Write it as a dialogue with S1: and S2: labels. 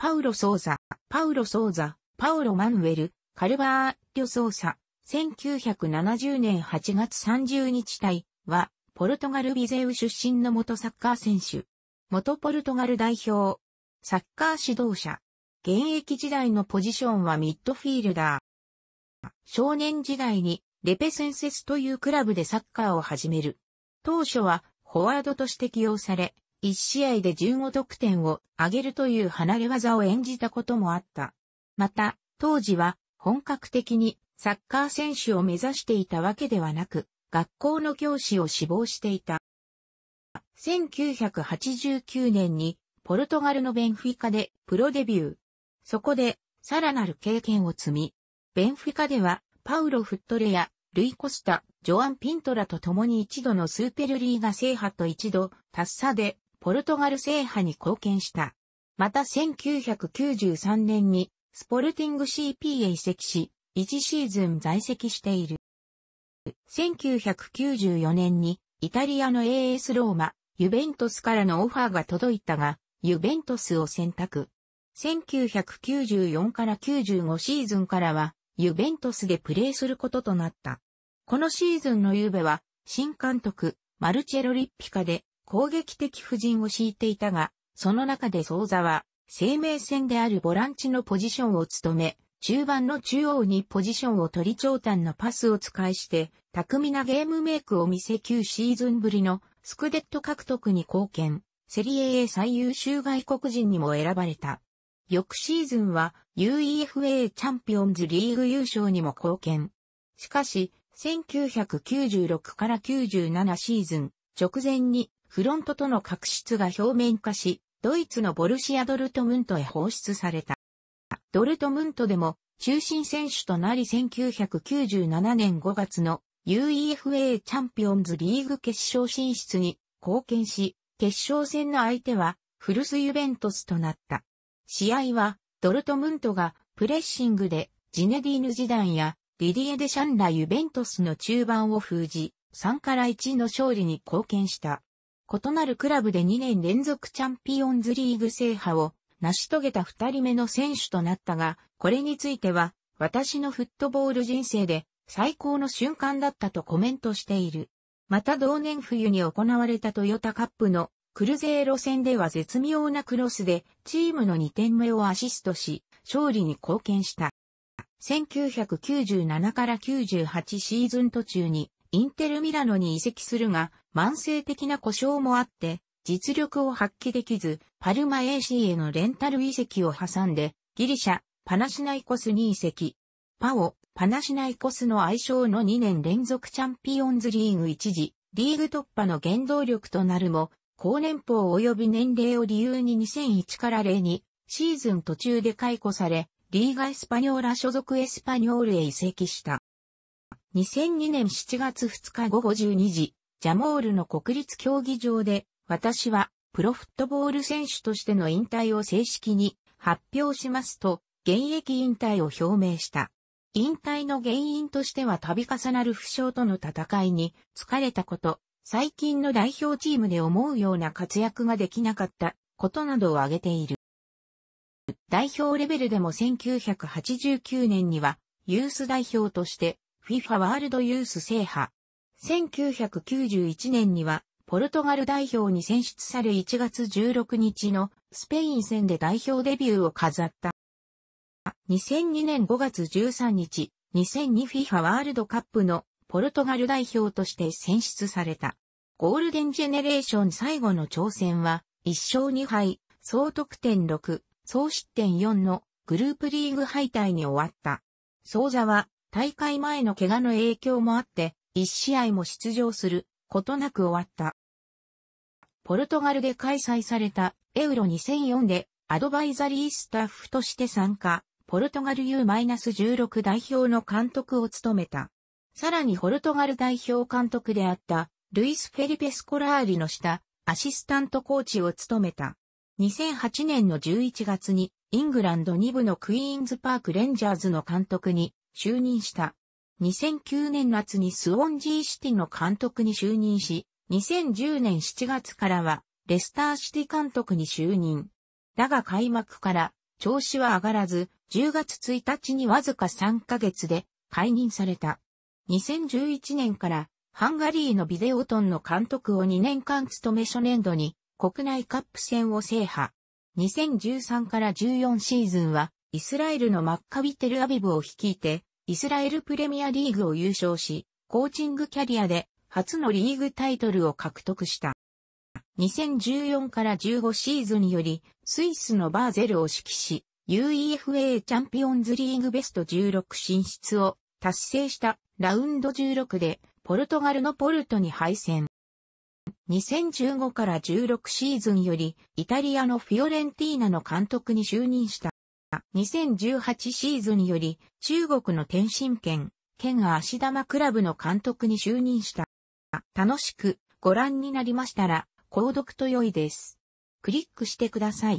S1: パウロ・ソーザ、パウロ・ソーザ、パウロ・マヌエル、カルバーリョ・ソーザ、1970年8月30日隊は、ポルトガルビゼウ出身の元サッカー選手。元ポルトガル代表。サッカー指導者。現役時代のポジションはミッドフィールダー。少年時代にレペセンセスというクラブでサッカーを始める。当初はフォワードとして起用され、1試合で15得点を上げるという離れ技を演じたこともあった。また、当時は本格的にサッカー選手を目指していたわけではなく、学校の教師を志望していた。1989年にポルトガルのベンフィカでプロデビュー。そこでさらなる経験を積み、ベンフィカではパウロ・フットレやルイ・コスタ、ジョアン・ピントラと共に一度のスーペルリーガ制覇と一度、達者でポルトガル制覇に貢献した。また1993年にスポルティング CP へ移籍し、1シーズン在籍している。1994年にイタリアの AS ローマ、ユベントスからのオファーが届いたが、ユベントスを選択。1994から95シーズンからは、ユベントスでプレーすることとなった。このシーズンのユーベは、新監督、マルチェロ・リッピカで、攻撃的布陣を敷いていたが、その中で総座は、生命線であるボランチのポジションを務め、中盤の中央にポジションを取り長短のパスを使いして、巧みなゲームメイクを見せ9シーズンぶりのスクデット獲得に貢献、セリエ A 最優秀外国人にも選ばれた。翌シーズンは UEFA チャンピオンズリーグ優勝にも貢献。しかし、1996から97シーズン直前にフロントとの確執が表面化し、ドイツのボルシア・ドルトムントへ放出された。ドルトムントでも中心選手となり1997年5月の UEFA チャンピオンズリーグ決勝進出に貢献し、決勝戦の相手はフルスユベントスとなった。試合はドルトムントがプレッシングでジネディーヌ時代やリディエ・デ・シャンラ・ユベントスの中盤を封じ、3から1の勝利に貢献した。異なるクラブで2年連続チャンピオンズリーグ制覇を成し遂げた2人目の選手となったが、これについては、私のフットボール人生で最高の瞬間だったとコメントしている。また同年冬に行われたトヨタカップのクルゼーロ戦では絶妙なクロスでチームの2点目をアシストし、勝利に貢献した。1997から98シーズン途中にインテルミラノに移籍するが、慢性的な故障もあって、実力を発揮できず、パルマ AC へのレンタル移籍を挟んで、ギリシャ、パナシナイコスに移籍。パオ、パナシナイコスの愛称の2年連続チャンピオンズリーグ一時、リーグ突破の原動力となるも、高年俸及び年齢を理由に2001から0に、シーズン途中で解雇され、リーガエスパニョーラ所属エスパニョールへ移籍した。2002年7月2日午後12時、ジャモールの国立競技場で、私は、プロフットボール選手としての引退を正式に発表しますと、現役引退を表明した。引退の原因としては度重なる負傷との戦いに疲れたこと、最近の代表チームで思うような活躍ができなかったことなどを挙げている。代表レベルでも1989年にはユース代表として FIFA ワールドユース制覇。1991年には、ポルトガル代表に選出され1月16日のスペイン戦で代表デビューを飾った。2002年5月13日、2002FIFA ワールドカップのポルトガル代表として選出された。ゴールデンジェネレーション最後の挑戦は、1勝2敗、総得点6、総失点4のグループリーグ敗退に終わった。総座は大会前の怪我の影響もあって、一試合も出場することなく終わった。ポルトガルで開催されたエウロ2004でアドバイザリースタッフとして参加、ポルトガル U-16 代表の監督を務めた。さらにポルトガル代表監督であったルイス・フェリペ・スコラーリの下、アシスタントコーチを務めた。2008年の11月にイングランド2部のクイーンズパークレンジャーズの監督に就任した。2009年夏にスウォンジーシティの監督に就任し、2010年7月からはレスターシティ監督に就任。だが開幕から調子は上がらず、10月1日にわずか3ヶ月で解任された。2011年からハンガリーのビデオトンの監督を2年間務め初年度に国内カップ戦を制覇。2013から14シーズンはイスラエルのマッカビ・テルアビブを率いて、イスラエルプレミアリーグを優勝し、コーチングキャリアで初のリーグタイトルを獲得した。2014から15シーズンより、スイスのバーゼルを指揮し、UEFA チャンピオンズリーグベスト16進出を達成したラウンド16で、ポルトガルのポルトに敗戦。2015から16シーズンより、イタリアのフィオレンティーナの監督に就任した。2018シーズンより中国の天津県、県足玉クラブの監督に就任した。楽しくご覧になりましたら、購読と良いです。クリックしてください。